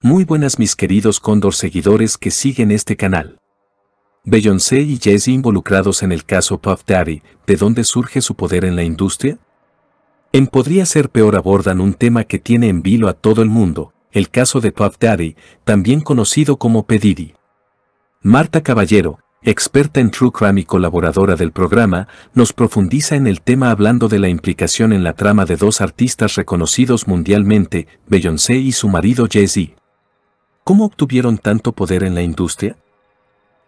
Muy buenas mis queridos Cóndor seguidores que siguen este canal. Beyoncé y Jay-Z involucrados en el caso Puff Daddy, ¿de dónde surge su poder en la industria? En Podría Ser Peor abordan un tema que tiene en vilo a todo el mundo, el caso de Puff Daddy, también conocido como Pedidi. Marta Caballero, experta en True Crime y colaboradora del programa, nos profundiza en el tema hablando de la implicación en la trama de dos artistas reconocidos mundialmente, Beyoncé y su marido Jay-Z. ¿Cómo obtuvieron tanto poder en la industria?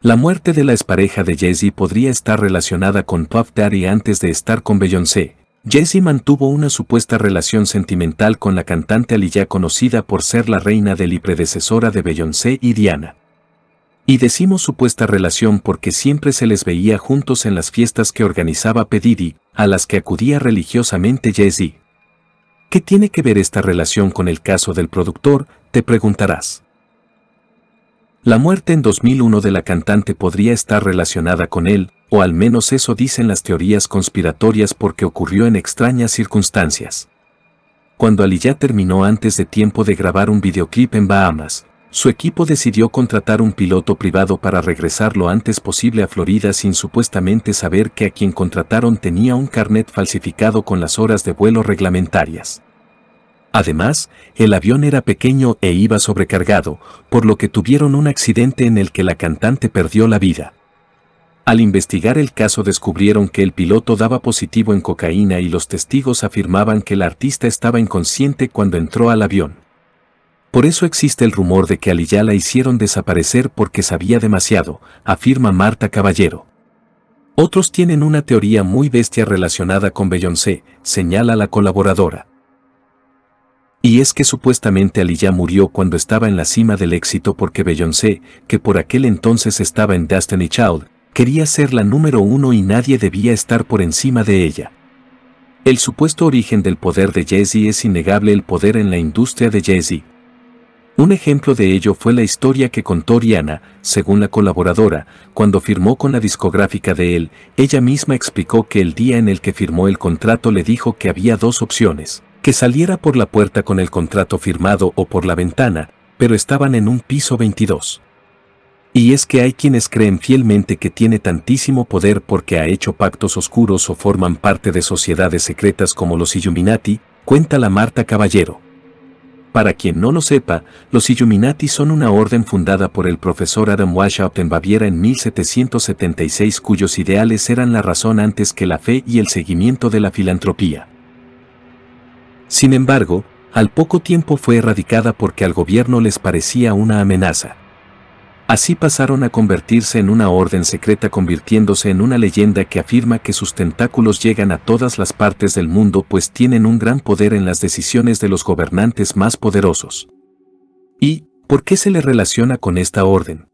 La muerte de la expareja de jesse podría estar relacionada con Puff Daddy antes de estar con Beyoncé. jesse mantuvo una supuesta relación sentimental con la cantante ya conocida por ser la reina del y predecesora de Beyoncé y Diana. Y decimos supuesta relación porque siempre se les veía juntos en las fiestas que organizaba Pedidi, a las que acudía religiosamente jesse ¿Qué tiene que ver esta relación con el caso del productor? Te preguntarás. La muerte en 2001 de la cantante podría estar relacionada con él, o al menos eso dicen las teorías conspiratorias porque ocurrió en extrañas circunstancias. Cuando Aliyah terminó antes de tiempo de grabar un videoclip en Bahamas, su equipo decidió contratar un piloto privado para regresar lo antes posible a Florida sin supuestamente saber que a quien contrataron tenía un carnet falsificado con las horas de vuelo reglamentarias. Además, el avión era pequeño e iba sobrecargado, por lo que tuvieron un accidente en el que la cantante perdió la vida. Al investigar el caso descubrieron que el piloto daba positivo en cocaína y los testigos afirmaban que la artista estaba inconsciente cuando entró al avión. Por eso existe el rumor de que a la hicieron desaparecer porque sabía demasiado, afirma Marta Caballero. Otros tienen una teoría muy bestia relacionada con Beyoncé, señala la colaboradora. Y es que supuestamente Aliyah murió cuando estaba en la cima del éxito porque Beyoncé, que por aquel entonces estaba en Destiny Child, quería ser la número uno y nadie debía estar por encima de ella. El supuesto origen del poder de Jay-Z es innegable el poder en la industria de Jay-Z. Un ejemplo de ello fue la historia que contó Rihanna, según la colaboradora, cuando firmó con la discográfica de él, ella misma explicó que el día en el que firmó el contrato le dijo que había dos opciones que saliera por la puerta con el contrato firmado o por la ventana, pero estaban en un piso 22. Y es que hay quienes creen fielmente que tiene tantísimo poder porque ha hecho pactos oscuros o forman parte de sociedades secretas como los Illuminati, cuenta la Marta Caballero. Para quien no lo sepa, los Illuminati son una orden fundada por el profesor Adam Weishaupt en Baviera en 1776 cuyos ideales eran la razón antes que la fe y el seguimiento de la filantropía. Sin embargo, al poco tiempo fue erradicada porque al gobierno les parecía una amenaza. Así pasaron a convertirse en una orden secreta convirtiéndose en una leyenda que afirma que sus tentáculos llegan a todas las partes del mundo pues tienen un gran poder en las decisiones de los gobernantes más poderosos. ¿Y por qué se le relaciona con esta orden?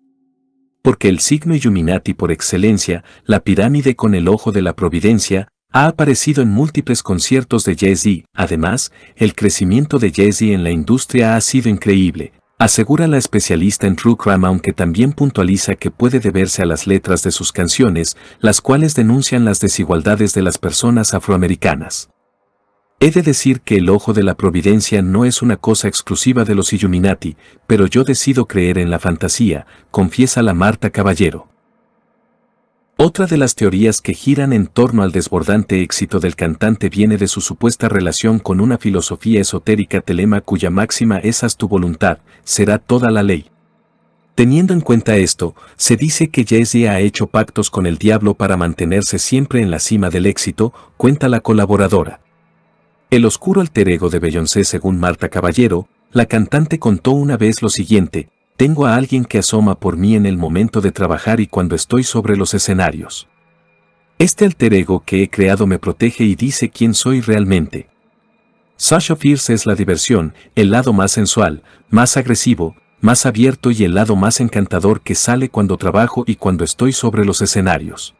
Porque el signo Illuminati por excelencia, la pirámide con el ojo de la providencia, ha aparecido en múltiples conciertos de Jay-Z. Además, el crecimiento de Jay-Z en la industria ha sido increíble, asegura la especialista en True Crime, aunque también puntualiza que puede deberse a las letras de sus canciones, las cuales denuncian las desigualdades de las personas afroamericanas. He de decir que el ojo de la providencia no es una cosa exclusiva de los Illuminati, pero yo decido creer en la fantasía, confiesa la Marta Caballero. Otra de las teorías que giran en torno al desbordante éxito del cantante viene de su supuesta relación con una filosofía esotérica telema cuya máxima es haz tu voluntad, será toda la ley. Teniendo en cuenta esto, se dice que Jesse ha hecho pactos con el diablo para mantenerse siempre en la cima del éxito, cuenta la colaboradora. El oscuro alter ego de Beyoncé según Marta Caballero, la cantante contó una vez lo siguiente, tengo a alguien que asoma por mí en el momento de trabajar y cuando estoy sobre los escenarios. Este alter ego que he creado me protege y dice quién soy realmente. Sasha Fierce es la diversión, el lado más sensual, más agresivo, más abierto y el lado más encantador que sale cuando trabajo y cuando estoy sobre los escenarios.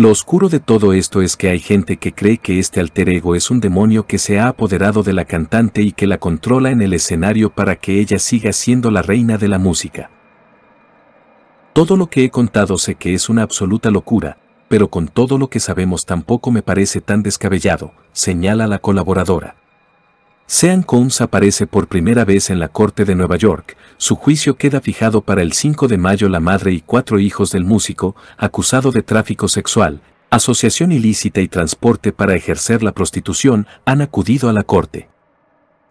Lo oscuro de todo esto es que hay gente que cree que este alter ego es un demonio que se ha apoderado de la cantante y que la controla en el escenario para que ella siga siendo la reina de la música. Todo lo que he contado sé que es una absoluta locura, pero con todo lo que sabemos tampoco me parece tan descabellado, señala la colaboradora. Sean Combs aparece por primera vez en la corte de Nueva York. Su juicio queda fijado para el 5 de mayo. La madre y cuatro hijos del músico, acusado de tráfico sexual, asociación ilícita y transporte para ejercer la prostitución, han acudido a la corte.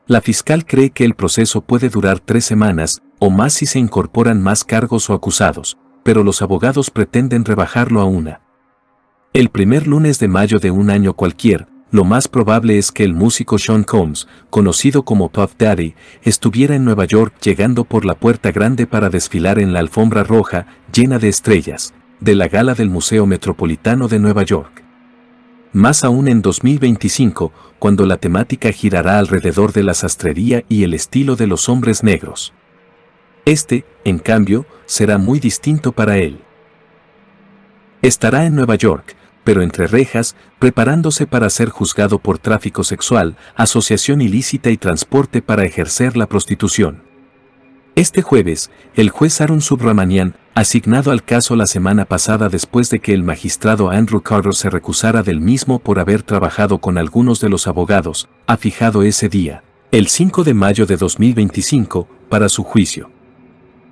La fiscal cree que el proceso puede durar tres semanas o más si se incorporan más cargos o acusados, pero los abogados pretenden rebajarlo a una. El primer lunes de mayo de un año cualquier, lo más probable es que el músico Sean Combs, conocido como Puff Daddy, estuviera en Nueva York llegando por la Puerta Grande para desfilar en la alfombra roja, llena de estrellas, de la gala del Museo Metropolitano de Nueva York. Más aún en 2025, cuando la temática girará alrededor de la sastrería y el estilo de los hombres negros. Este, en cambio, será muy distinto para él. Estará en Nueva York, pero entre rejas, preparándose para ser juzgado por tráfico sexual, asociación ilícita y transporte para ejercer la prostitución. Este jueves, el juez Aaron Subramanian, asignado al caso la semana pasada después de que el magistrado Andrew Carter se recusara del mismo por haber trabajado con algunos de los abogados, ha fijado ese día, el 5 de mayo de 2025, para su juicio.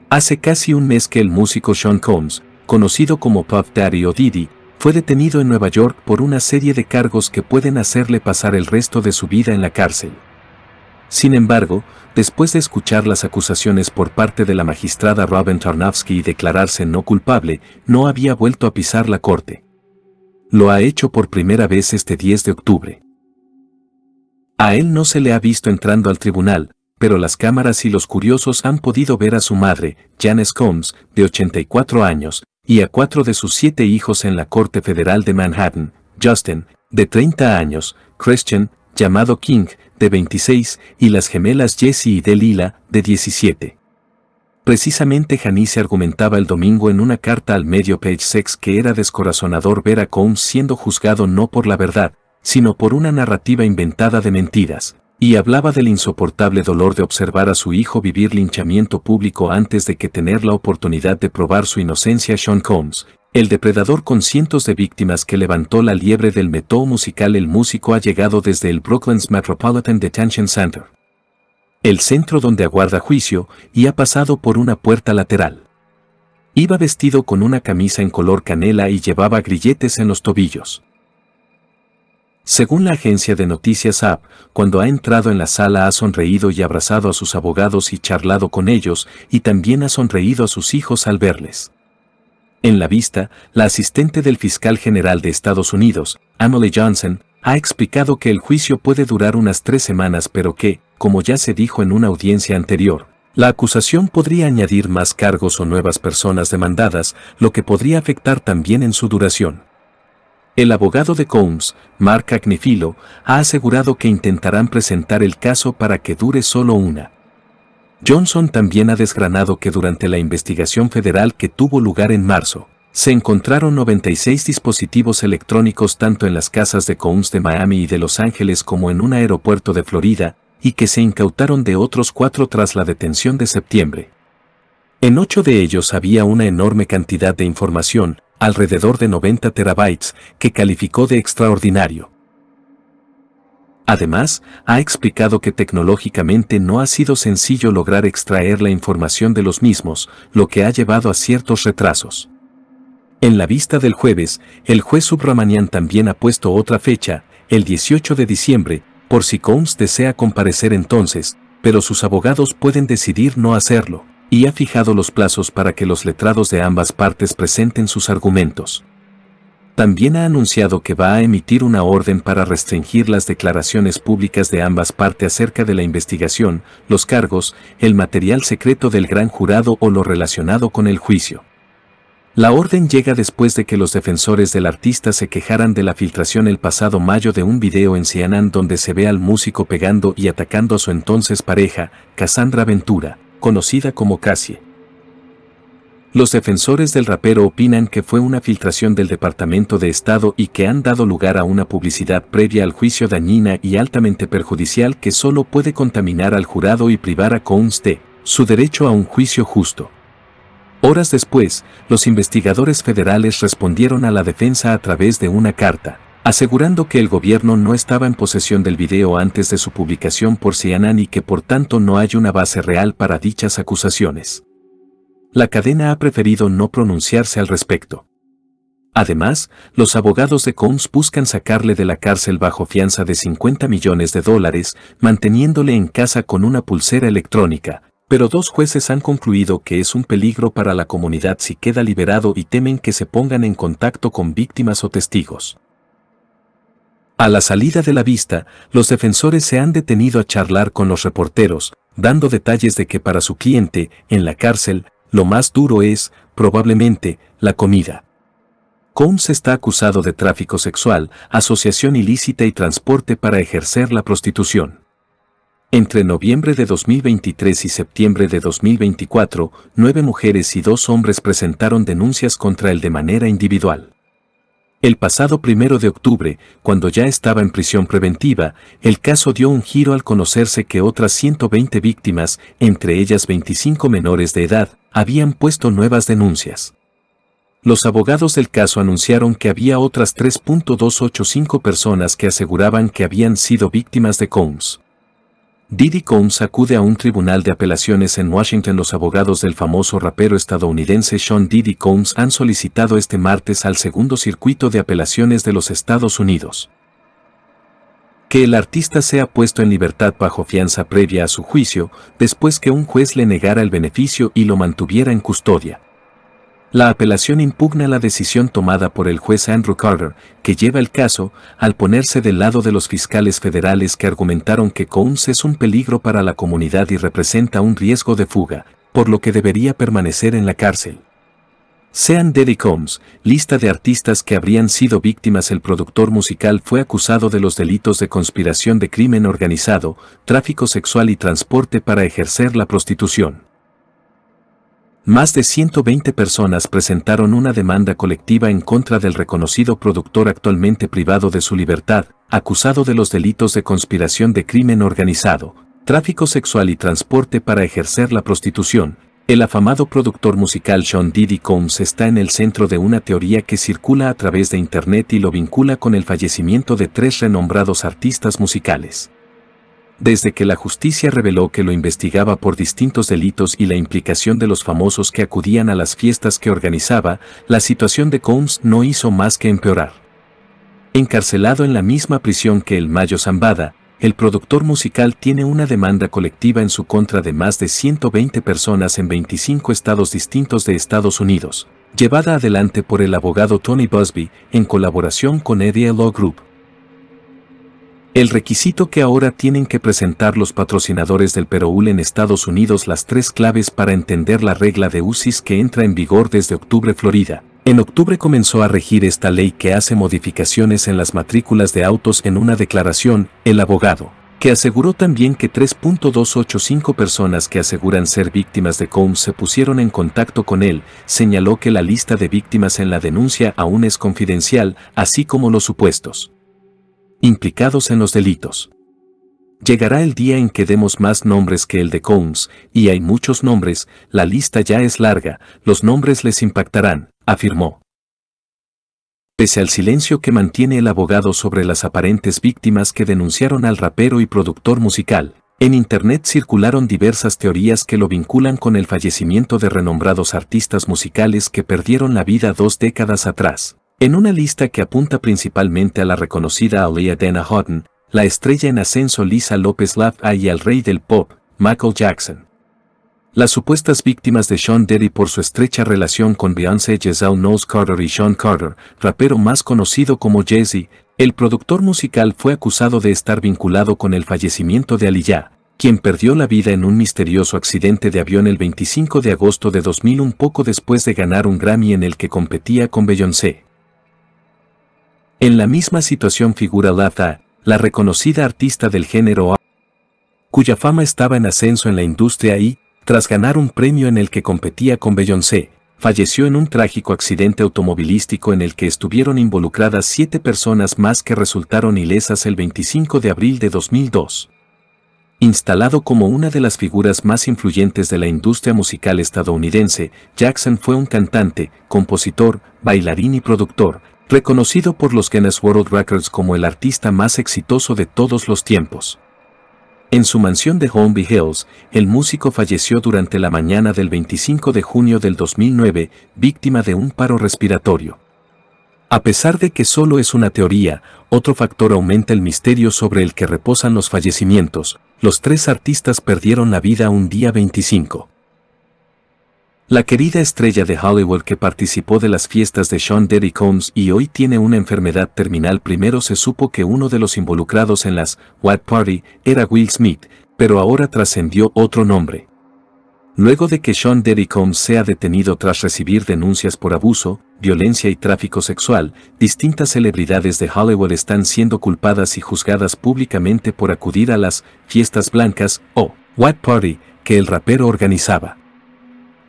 Hace casi un mes que el músico Sean Combs, conocido como Puff Daddy o Diddy, fue detenido en Nueva York por una serie de cargos que pueden hacerle pasar el resto de su vida en la cárcel. Sin embargo, después de escuchar las acusaciones por parte de la magistrada Robin Tarnowski y declararse no culpable, no había vuelto a pisar la corte. Lo ha hecho por primera vez este 10 de octubre. A él no se le ha visto entrando al tribunal, pero las cámaras y los curiosos han podido ver a su madre, Janice Combs, de 84 años, y a cuatro de sus siete hijos en la Corte Federal de Manhattan, Justin, de 30 años, Christian, llamado King, de 26, y las gemelas Jessie y Delila, de 17. Precisamente Janice argumentaba el domingo en una carta al medio Page Six que era descorazonador ver a Combs siendo juzgado no por la verdad, sino por una narrativa inventada de mentiras, y hablaba del insoportable dolor de observar a su hijo vivir linchamiento público antes de que tener la oportunidad de probar su inocencia Sean Combs, el depredador con cientos de víctimas que levantó la liebre del metó musical El músico ha llegado desde el Brooklyn's Metropolitan Detention Center, el centro donde aguarda juicio, y ha pasado por una puerta lateral. Iba vestido con una camisa en color canela y llevaba grilletes en los tobillos. Según la agencia de noticias AP, cuando ha entrado en la sala ha sonreído y abrazado a sus abogados y charlado con ellos, y también ha sonreído a sus hijos al verles. En la vista, la asistente del fiscal general de Estados Unidos, Emily Johnson, ha explicado que el juicio puede durar unas tres semanas pero que, como ya se dijo en una audiencia anterior, la acusación podría añadir más cargos o nuevas personas demandadas, lo que podría afectar también en su duración. El abogado de Combs, Mark Agnifilo, ha asegurado que intentarán presentar el caso para que dure solo una. Johnson también ha desgranado que durante la investigación federal que tuvo lugar en marzo, se encontraron 96 dispositivos electrónicos tanto en las casas de Combs de Miami y de Los Ángeles como en un aeropuerto de Florida, y que se incautaron de otros cuatro tras la detención de septiembre. En ocho de ellos había una enorme cantidad de información, alrededor de 90 terabytes, que calificó de extraordinario. Además, ha explicado que tecnológicamente no ha sido sencillo lograr extraer la información de los mismos, lo que ha llevado a ciertos retrasos. En la vista del jueves, el juez Subramanian también ha puesto otra fecha, el 18 de diciembre, por si Combs desea comparecer entonces, pero sus abogados pueden decidir no hacerlo y ha fijado los plazos para que los letrados de ambas partes presenten sus argumentos. También ha anunciado que va a emitir una orden para restringir las declaraciones públicas de ambas partes acerca de la investigación, los cargos, el material secreto del gran jurado o lo relacionado con el juicio. La orden llega después de que los defensores del artista se quejaran de la filtración el pasado mayo de un video en CNN donde se ve al músico pegando y atacando a su entonces pareja, Cassandra Ventura conocida como Cassie. Los defensores del rapero opinan que fue una filtración del Departamento de Estado y que han dado lugar a una publicidad previa al juicio dañina y altamente perjudicial que solo puede contaminar al jurado y privar a Coons de su derecho a un juicio justo. Horas después, los investigadores federales respondieron a la defensa a través de una carta, asegurando que el gobierno no estaba en posesión del video antes de su publicación por CNN y que por tanto no hay una base real para dichas acusaciones. La cadena ha preferido no pronunciarse al respecto. Además, los abogados de Combs buscan sacarle de la cárcel bajo fianza de 50 millones de dólares, manteniéndole en casa con una pulsera electrónica, pero dos jueces han concluido que es un peligro para la comunidad si queda liberado y temen que se pongan en contacto con víctimas o testigos. A la salida de la vista, los defensores se han detenido a charlar con los reporteros, dando detalles de que para su cliente, en la cárcel, lo más duro es, probablemente, la comida. Combs está acusado de tráfico sexual, asociación ilícita y transporte para ejercer la prostitución. Entre noviembre de 2023 y septiembre de 2024, nueve mujeres y dos hombres presentaron denuncias contra él de manera individual. El pasado primero de octubre, cuando ya estaba en prisión preventiva, el caso dio un giro al conocerse que otras 120 víctimas, entre ellas 25 menores de edad, habían puesto nuevas denuncias. Los abogados del caso anunciaron que había otras 3.285 personas que aseguraban que habían sido víctimas de Combs. Diddy Combs acude a un tribunal de apelaciones en Washington. Los abogados del famoso rapero estadounidense Sean Diddy Combs han solicitado este martes al segundo circuito de apelaciones de los Estados Unidos que el artista sea puesto en libertad bajo fianza previa a su juicio, después que un juez le negara el beneficio y lo mantuviera en custodia. La apelación impugna la decisión tomada por el juez Andrew Carter, que lleva el caso, al ponerse del lado de los fiscales federales que argumentaron que Combs es un peligro para la comunidad y representa un riesgo de fuga, por lo que debería permanecer en la cárcel. Sean Deddy Combs, lista de artistas que habrían sido víctimas el productor musical fue acusado de los delitos de conspiración de crimen organizado, tráfico sexual y transporte para ejercer la prostitución más de 120 personas presentaron una demanda colectiva en contra del reconocido productor actualmente privado de su libertad, acusado de los delitos de conspiración de crimen organizado, tráfico sexual y transporte para ejercer la prostitución. El afamado productor musical Sean Diddy Combs está en el centro de una teoría que circula a través de Internet y lo vincula con el fallecimiento de tres renombrados artistas musicales desde que la justicia reveló que lo investigaba por distintos delitos y la implicación de los famosos que acudían a las fiestas que organizaba, la situación de Combs no hizo más que empeorar. Encarcelado en la misma prisión que el Mayo Zambada, el productor musical tiene una demanda colectiva en su contra de más de 120 personas en 25 estados distintos de Estados Unidos, llevada adelante por el abogado Tony Busby en colaboración con Eddie Law Group, el requisito que ahora tienen que presentar los patrocinadores del perúl en Estados Unidos las tres claves para entender la regla de UCIS que entra en vigor desde octubre Florida. En octubre comenzó a regir esta ley que hace modificaciones en las matrículas de autos en una declaración, el abogado, que aseguró también que 3.285 personas que aseguran ser víctimas de Combs se pusieron en contacto con él, señaló que la lista de víctimas en la denuncia aún es confidencial, así como los supuestos implicados en los delitos. Llegará el día en que demos más nombres que el de Combs, y hay muchos nombres, la lista ya es larga, los nombres les impactarán, afirmó. Pese al silencio que mantiene el abogado sobre las aparentes víctimas que denunciaron al rapero y productor musical, en Internet circularon diversas teorías que lo vinculan con el fallecimiento de renombrados artistas musicales que perdieron la vida dos décadas atrás. En una lista que apunta principalmente a la reconocida Alia Dana Houghton, la estrella en ascenso Lisa López A y al rey del pop, Michael Jackson. Las supuestas víctimas de Sean Diddy por su estrecha relación con Beyoncé Giselle Knowles Carter y Sean Carter, rapero más conocido como Jesse el productor musical fue acusado de estar vinculado con el fallecimiento de Aliyah, quien perdió la vida en un misterioso accidente de avión el 25 de agosto de 2000 un poco después de ganar un Grammy en el que competía con Beyoncé. En la misma situación figura Latha, la reconocida artista del género cuya fama estaba en ascenso en la industria y, tras ganar un premio en el que competía con Beyoncé, falleció en un trágico accidente automovilístico en el que estuvieron involucradas siete personas más que resultaron ilesas el 25 de abril de 2002. Instalado como una de las figuras más influyentes de la industria musical estadounidense, Jackson fue un cantante, compositor, bailarín y productor, reconocido por los Guinness World Records como el artista más exitoso de todos los tiempos. En su mansión de Holmby Hills, el músico falleció durante la mañana del 25 de junio del 2009, víctima de un paro respiratorio. A pesar de que solo es una teoría, otro factor aumenta el misterio sobre el que reposan los fallecimientos. Los tres artistas perdieron la vida un día 25. La querida estrella de Hollywood que participó de las fiestas de Sean Derry Combs y hoy tiene una enfermedad terminal primero se supo que uno de los involucrados en las White Party era Will Smith, pero ahora trascendió otro nombre. Luego de que Sean Derry Combs sea detenido tras recibir denuncias por abuso, violencia y tráfico sexual, distintas celebridades de Hollywood están siendo culpadas y juzgadas públicamente por acudir a las fiestas blancas o White Party que el rapero organizaba.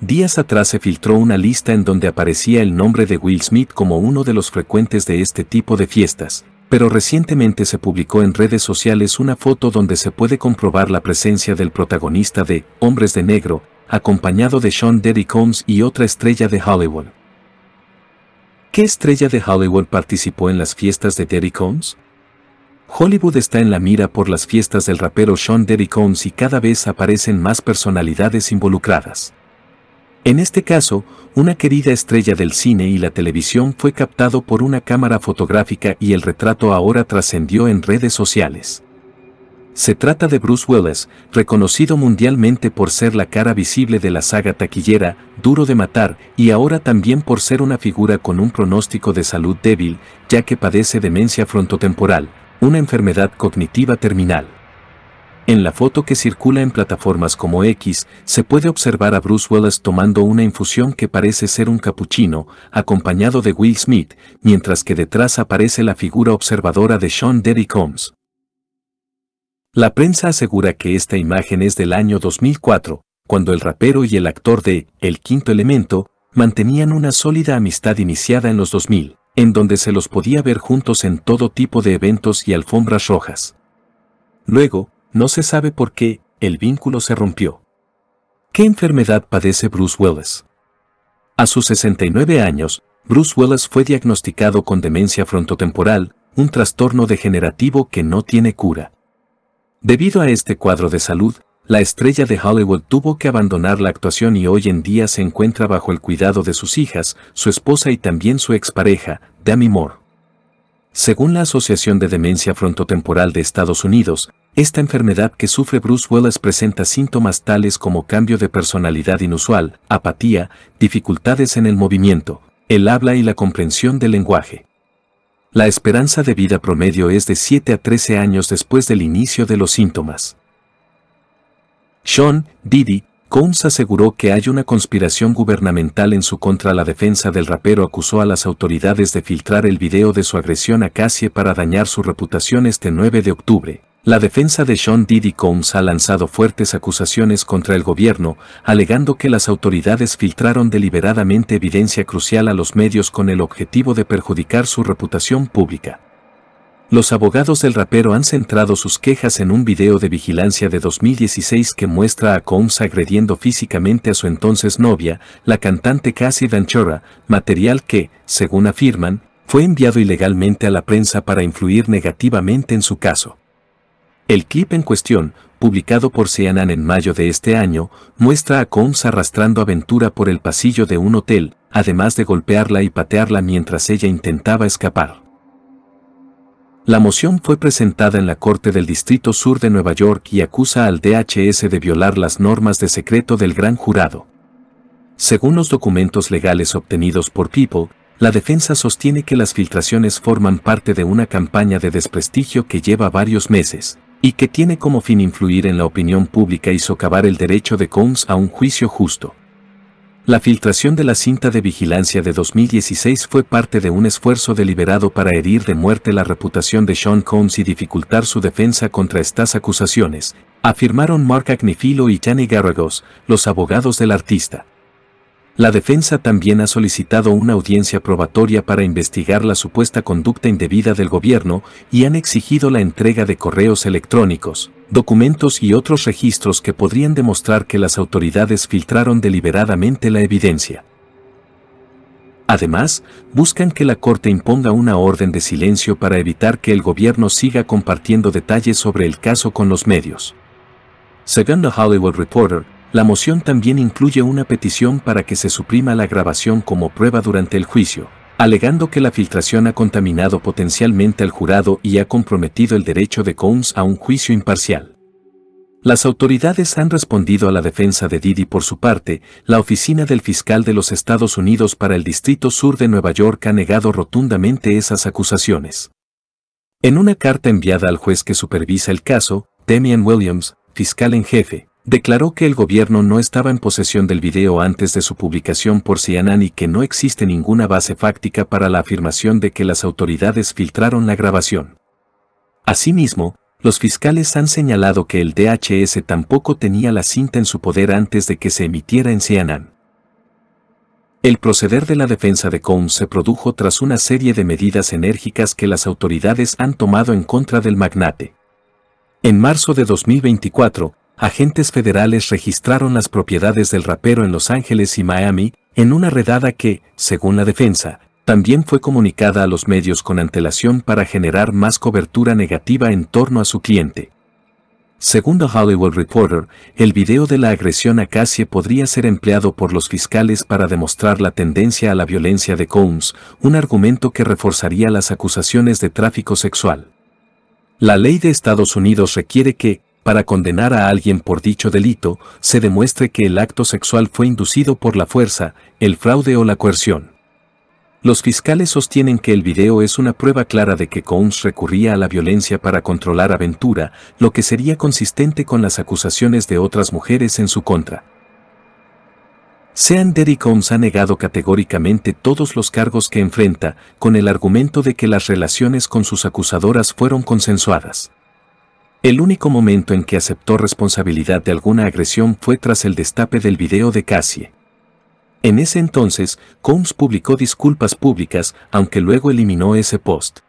Días atrás se filtró una lista en donde aparecía el nombre de Will Smith como uno de los frecuentes de este tipo de fiestas, pero recientemente se publicó en redes sociales una foto donde se puede comprobar la presencia del protagonista de Hombres de Negro, acompañado de Sean Derry Combs y otra estrella de Hollywood. ¿Qué estrella de Hollywood participó en las fiestas de Derry Combs? Hollywood está en la mira por las fiestas del rapero Sean Diddy Combs y cada vez aparecen más personalidades involucradas. En este caso, una querida estrella del cine y la televisión fue captado por una cámara fotográfica y el retrato ahora trascendió en redes sociales. Se trata de Bruce Willis, reconocido mundialmente por ser la cara visible de la saga taquillera Duro de Matar y ahora también por ser una figura con un pronóstico de salud débil, ya que padece demencia frontotemporal, una enfermedad cognitiva terminal. En la foto que circula en plataformas como X, se puede observar a Bruce Willis tomando una infusión que parece ser un capuchino, acompañado de Will Smith, mientras que detrás aparece la figura observadora de Sean Derry Combs. La prensa asegura que esta imagen es del año 2004, cuando el rapero y el actor de El Quinto Elemento mantenían una sólida amistad iniciada en los 2000, en donde se los podía ver juntos en todo tipo de eventos y alfombras rojas. Luego, no se sabe por qué, el vínculo se rompió. ¿Qué enfermedad padece Bruce Willis? A sus 69 años, Bruce Willis fue diagnosticado con demencia frontotemporal, un trastorno degenerativo que no tiene cura. Debido a este cuadro de salud, la estrella de Hollywood tuvo que abandonar la actuación y hoy en día se encuentra bajo el cuidado de sus hijas, su esposa y también su expareja, Demi Moore. Según la Asociación de Demencia Frontotemporal de Estados Unidos, esta enfermedad que sufre Bruce Wells presenta síntomas tales como cambio de personalidad inusual, apatía, dificultades en el movimiento, el habla y la comprensión del lenguaje. La esperanza de vida promedio es de 7 a 13 años después del inicio de los síntomas. Sean, Didi Combs aseguró que hay una conspiración gubernamental en su contra. La defensa del rapero acusó a las autoridades de filtrar el video de su agresión a Cassie para dañar su reputación este 9 de octubre, la defensa de Sean Diddy Combs ha lanzado fuertes acusaciones contra el gobierno, alegando que las autoridades filtraron deliberadamente evidencia crucial a los medios con el objetivo de perjudicar su reputación pública. Los abogados del rapero han centrado sus quejas en un video de vigilancia de 2016 que muestra a Combs agrediendo físicamente a su entonces novia, la cantante Cassie Ventura, material que, según afirman, fue enviado ilegalmente a la prensa para influir negativamente en su caso. El clip en cuestión, publicado por CNN en mayo de este año, muestra a Combs arrastrando a Ventura por el pasillo de un hotel, además de golpearla y patearla mientras ella intentaba escapar. La moción fue presentada en la Corte del Distrito Sur de Nueva York y acusa al DHS de violar las normas de secreto del gran jurado. Según los documentos legales obtenidos por People, la defensa sostiene que las filtraciones forman parte de una campaña de desprestigio que lleva varios meses, y que tiene como fin influir en la opinión pública y socavar el derecho de Combs a un juicio justo. La filtración de la cinta de vigilancia de 2016 fue parte de un esfuerzo deliberado para herir de muerte la reputación de Sean Combs y dificultar su defensa contra estas acusaciones, afirmaron Mark Agnifilo y Janny Garagos, los abogados del artista. La defensa también ha solicitado una audiencia probatoria para investigar la supuesta conducta indebida del gobierno y han exigido la entrega de correos electrónicos, documentos y otros registros que podrían demostrar que las autoridades filtraron deliberadamente la evidencia. Además, buscan que la Corte imponga una orden de silencio para evitar que el gobierno siga compartiendo detalles sobre el caso con los medios. Según Hollywood Reporter, la moción también incluye una petición para que se suprima la grabación como prueba durante el juicio, alegando que la filtración ha contaminado potencialmente al jurado y ha comprometido el derecho de Combs a un juicio imparcial. Las autoridades han respondido a la defensa de Didi por su parte, la oficina del fiscal de los Estados Unidos para el Distrito Sur de Nueva York ha negado rotundamente esas acusaciones. En una carta enviada al juez que supervisa el caso, Damian Williams, fiscal en jefe, declaró que el gobierno no estaba en posesión del video antes de su publicación por CNN y que no existe ninguna base fáctica para la afirmación de que las autoridades filtraron la grabación. Asimismo, los fiscales han señalado que el DHS tampoco tenía la cinta en su poder antes de que se emitiera en CNN. El proceder de la defensa de Combs se produjo tras una serie de medidas enérgicas que las autoridades han tomado en contra del magnate. En marzo de 2024, agentes federales registraron las propiedades del rapero en Los Ángeles y Miami, en una redada que, según la defensa, también fue comunicada a los medios con antelación para generar más cobertura negativa en torno a su cliente. Según The Hollywood Reporter, el video de la agresión a Cassie podría ser empleado por los fiscales para demostrar la tendencia a la violencia de Combs, un argumento que reforzaría las acusaciones de tráfico sexual. La ley de Estados Unidos requiere que, para condenar a alguien por dicho delito, se demuestre que el acto sexual fue inducido por la fuerza, el fraude o la coerción. Los fiscales sostienen que el video es una prueba clara de que Combs recurría a la violencia para controlar a Ventura, lo que sería consistente con las acusaciones de otras mujeres en su contra. Sean Derry Combs ha negado categóricamente todos los cargos que enfrenta, con el argumento de que las relaciones con sus acusadoras fueron consensuadas. El único momento en que aceptó responsabilidad de alguna agresión fue tras el destape del video de Cassie. En ese entonces, Combs publicó disculpas públicas, aunque luego eliminó ese post.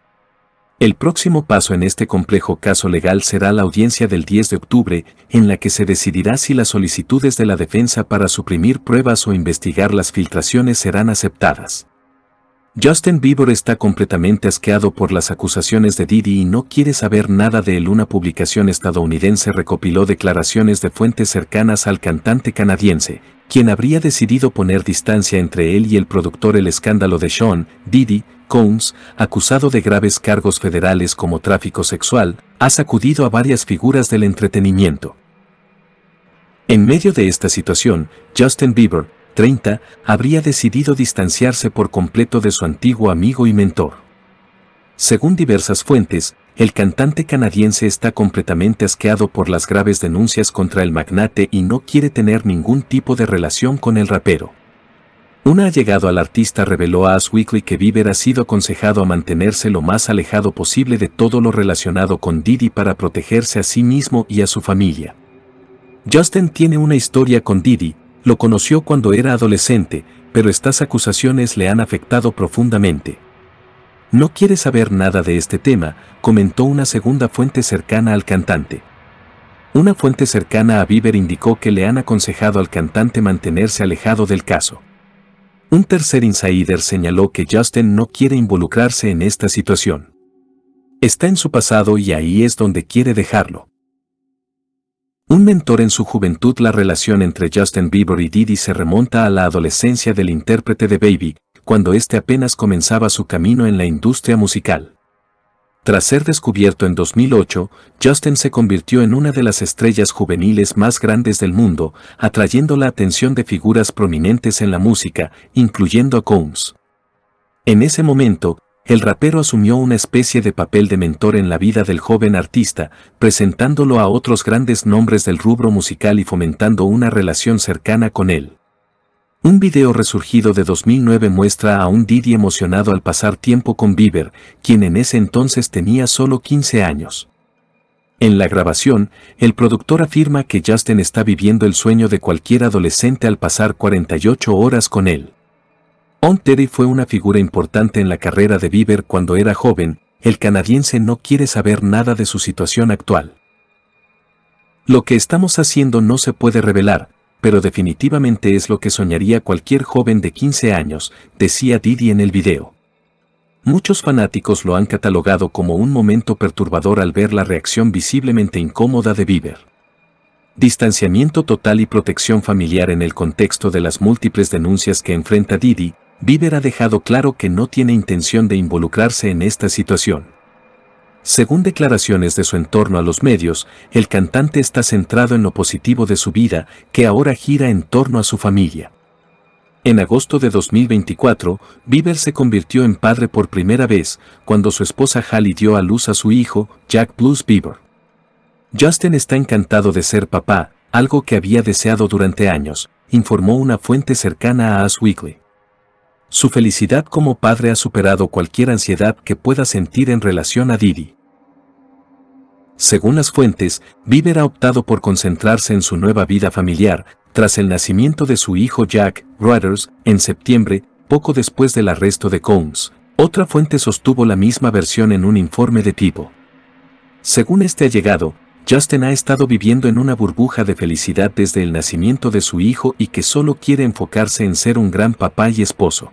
El próximo paso en este complejo caso legal será la audiencia del 10 de octubre, en la que se decidirá si las solicitudes de la defensa para suprimir pruebas o investigar las filtraciones serán aceptadas. Justin Bieber está completamente asqueado por las acusaciones de Didi y no quiere saber nada de él. Una publicación estadounidense recopiló declaraciones de fuentes cercanas al cantante canadiense, quien habría decidido poner distancia entre él y el productor. El escándalo de Sean, Didi, Combs, acusado de graves cargos federales como tráfico sexual, ha sacudido a varias figuras del entretenimiento. En medio de esta situación, Justin Bieber, 30, habría decidido distanciarse por completo de su antiguo amigo y mentor. Según diversas fuentes, el cantante canadiense está completamente asqueado por las graves denuncias contra el magnate y no quiere tener ningún tipo de relación con el rapero. Una allegado al artista reveló a As Weekly que Bieber ha sido aconsejado a mantenerse lo más alejado posible de todo lo relacionado con Diddy para protegerse a sí mismo y a su familia. Justin tiene una historia con Diddy, lo conoció cuando era adolescente, pero estas acusaciones le han afectado profundamente. No quiere saber nada de este tema, comentó una segunda fuente cercana al cantante. Una fuente cercana a Bieber indicó que le han aconsejado al cantante mantenerse alejado del caso. Un tercer insider señaló que Justin no quiere involucrarse en esta situación. Está en su pasado y ahí es donde quiere dejarlo. Un mentor en su juventud la relación entre Justin Bieber y Didi se remonta a la adolescencia del intérprete de Baby, cuando éste apenas comenzaba su camino en la industria musical. Tras ser descubierto en 2008, Justin se convirtió en una de las estrellas juveniles más grandes del mundo, atrayendo la atención de figuras prominentes en la música, incluyendo a Combs. En ese momento, el rapero asumió una especie de papel de mentor en la vida del joven artista, presentándolo a otros grandes nombres del rubro musical y fomentando una relación cercana con él. Un video resurgido de 2009 muestra a un Didi emocionado al pasar tiempo con Bieber, quien en ese entonces tenía solo 15 años. En la grabación, el productor afirma que Justin está viviendo el sueño de cualquier adolescente al pasar 48 horas con él. On fue una figura importante en la carrera de Bieber cuando era joven, el canadiense no quiere saber nada de su situación actual. Lo que estamos haciendo no se puede revelar, pero definitivamente es lo que soñaría cualquier joven de 15 años, decía Didi en el video. Muchos fanáticos lo han catalogado como un momento perturbador al ver la reacción visiblemente incómoda de Bieber. Distanciamiento total y protección familiar en el contexto de las múltiples denuncias que enfrenta Didi, Bieber ha dejado claro que no tiene intención de involucrarse en esta situación. Según declaraciones de su entorno a los medios, el cantante está centrado en lo positivo de su vida, que ahora gira en torno a su familia. En agosto de 2024, Bieber se convirtió en padre por primera vez, cuando su esposa Halle dio a luz a su hijo, Jack Blues Bieber. Justin está encantado de ser papá, algo que había deseado durante años, informó una fuente cercana a Us Weekly. Su felicidad como padre ha superado cualquier ansiedad que pueda sentir en relación a Didi. Según las fuentes, Bieber ha optado por concentrarse en su nueva vida familiar, tras el nacimiento de su hijo Jack Reuters, en septiembre, poco después del arresto de Combs. Otra fuente sostuvo la misma versión en un informe de tipo. Según este allegado, Justin ha estado viviendo en una burbuja de felicidad desde el nacimiento de su hijo y que solo quiere enfocarse en ser un gran papá y esposo.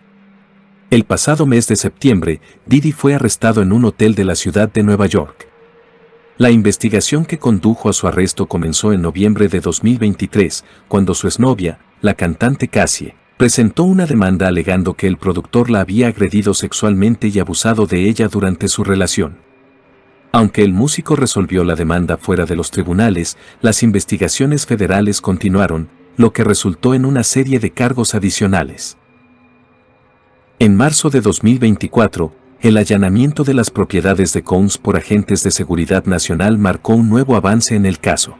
El pasado mes de septiembre, Didi fue arrestado en un hotel de la ciudad de Nueva York. La investigación que condujo a su arresto comenzó en noviembre de 2023, cuando su exnovia, la cantante Cassie, presentó una demanda alegando que el productor la había agredido sexualmente y abusado de ella durante su relación. Aunque el músico resolvió la demanda fuera de los tribunales, las investigaciones federales continuaron, lo que resultó en una serie de cargos adicionales. En marzo de 2024, el allanamiento de las propiedades de Combs por agentes de seguridad nacional marcó un nuevo avance en el caso.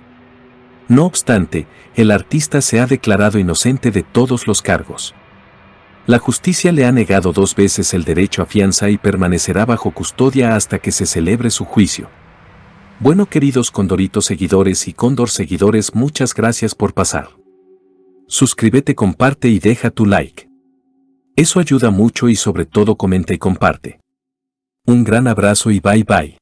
No obstante, el artista se ha declarado inocente de todos los cargos. La justicia le ha negado dos veces el derecho a fianza y permanecerá bajo custodia hasta que se celebre su juicio. Bueno queridos Condoritos seguidores y Cóndor seguidores, muchas gracias por pasar. Suscríbete, comparte y deja tu like. Eso ayuda mucho y sobre todo comenta y comparte. Un gran abrazo y bye bye.